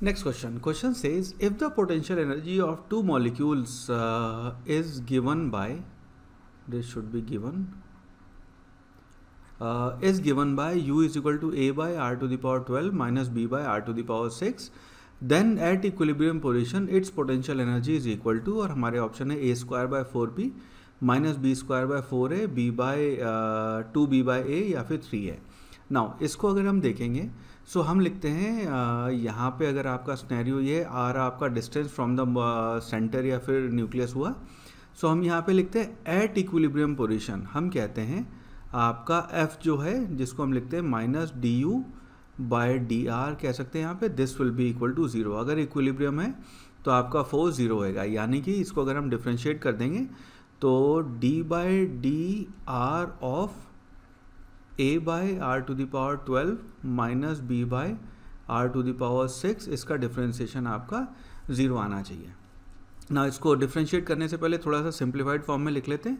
Next question. Question says if the potential energy of two molecules uh, is given by this should be given uh, is given by u is equal to a by r to the power 12 minus b by r to the power 6 then at equilibrium position its potential energy is equal to और हमारे option है a square by four p minus b square by four a b by two b by a या फिर three है now इसको अगर हम देखेंगे सो so, हम लिखते हैं uh, यहाँ पे अगर आपका स्नैरियो ये आ रहा आपका डिस्टेंस फ्रॉम द सेंटर या फिर न्यूक्लियस हुआ सो so, हम यहाँ पे लिखते हैं एट इक्विलिब्रियम पोजिशन हम कहते हैं आपका एफ जो है जिसको हम लिखते हैं minus d u by d r कह सकते हैं यहाँ पे this will be equal to zero अगर इक्विलिब्रियम है तो आपका फोर्स ज़ीरो होएगा यानी कि इसको अगर हम डिफ्रेंशिएट कर देंगे तो d by d r of a by r to the power twelve minus b by r to the power six इसका डिफ्रेंसीशन आपका ज़ीरो आना चाहिए ना इसको डिफ्रेंशिएट करने से पहले थोड़ा सा सिंप्लीफाइड फॉर्म में लिख लेते हैं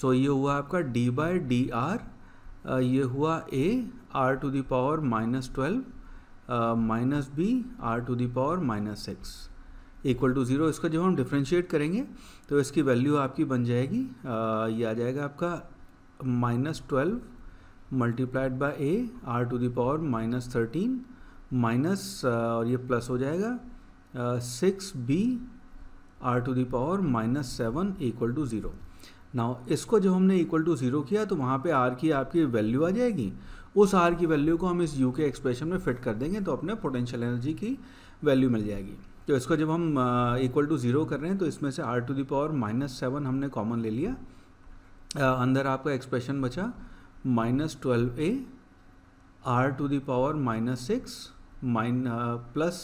सो so, ये हुआ आपका डी बाय डी आर ये हुआ a r to the power minus twelve minus b r to the power minus six equal to zero इसका जब हम डिफ्रेंशिएट करेंगे तो इसकी वैल्यू आपकी बन जाएगी uh, ये आ जाएगा आपका minus twelve multiplied by a r to the power minus thirteen minus और ये प्लस हो जाएगा six b r to the power minus seven equal to zero now इसको जब हमने इक्वल टू ज़ीरो किया तो वहाँ पे आर की आपकी वैल्यू आ जाएगी उस आर की वैल्यू को हम इस यू के एक्सप्रेशन में फिट कर देंगे तो अपने पोटेंशियल एनर्जी की वैल्यू मिल जाएगी तो इसको जब हम इक्वल टू ज़ीरो कर रहे हैं तो इसमें से r to the power minus seven हमने कॉमन ले लिया uh, अंदर आपका एक्सप्रेशन बचा minus twelve a r to the power minus six minus plus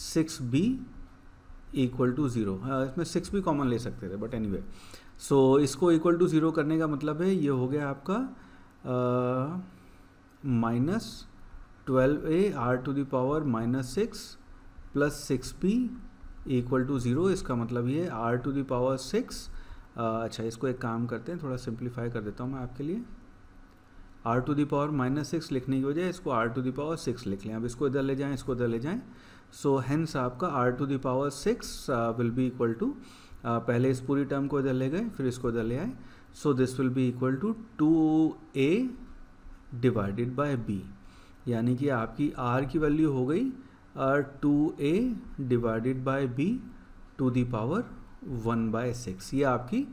six b equal to zero इसमें सिक्स भी कॉमन ले सकते थे बट एनीवे सो इसको इक्वल टू ज़ीरो करने का मतलब है ये हो गया आपका minus twelve a r to the power minus six plus six b equal to zero इसका मतलब ये आर टू दावर सिक्स अच्छा इसको एक काम करते हैं थोड़ा सिंप्लीफाई कर देता हूँ मैं आपके लिए r to the power minus six लिखने की वजह इसको r to the power six लिख लें अब इसको इधर ले जाएं इसको इधर ले जाएं सो हैंस आपका r to the power six will be equal to पहले इस पूरी टर्म को इधर ले गए फिर इसको इधर ले आए so this will be equal to two a divided by b यानी कि आपकी आर की वैल्यू हो गई two a divided by b to the power one by six ये आपकी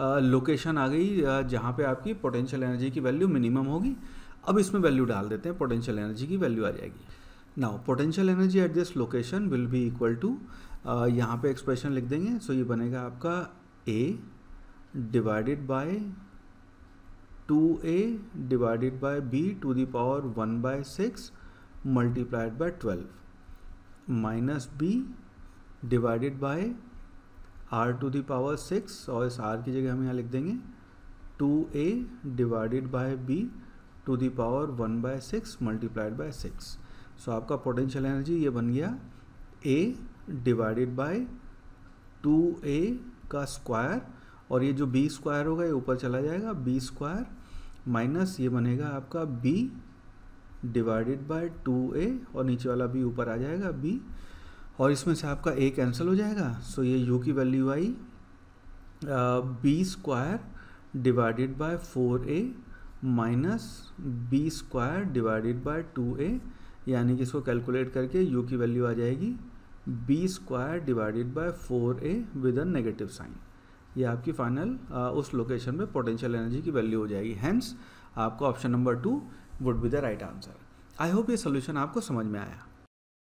लोकेशन आ गई जहाँ पे आपकी पोटेंशियल एनर्जी की वैल्यू मिनिमम होगी अब इसमें वैल्यू डाल देते हैं पोटेंशियल एनर्जी की वैल्यू आ जाएगी now potential energy at this location will be equal to यहाँ पे एक्सप्रेशन लिख देंगे सो so ये बनेगा आपका a divided by two a divided by b to the power one by six multiplied by twelve minus b divided by r to power six और इस r की जगह हम यहाँ लिख देंगे two a divided by b to the power one by six multiplied by six so आपका potential energy ये बन गया a divided by two a का स्क्वायर और ये जो बी स्क्वायर होगा ये ऊपर चला जाएगा बी स्क्वायर माइनस ये बनेगा आपका b divided by two a और नीचे वाला बी ऊपर आ जाएगा बी और इसमें से आपका ए कैंसिल हो जाएगा सो ये यू की वैल्यू आई b square divided by four a minus b square divided by two a यानी कि इसको कैलकुलेट करके यू की वैल्यू आ जाएगी b square divided by four a with a negative sign ये आपकी फाइनल उस लोकेशन में पोटेंशियल एनर्जी की वैल्यू हो जाएगी हैंस आपका option number two would be the right answer I hope ये सोल्यूशन आपको समझ में आया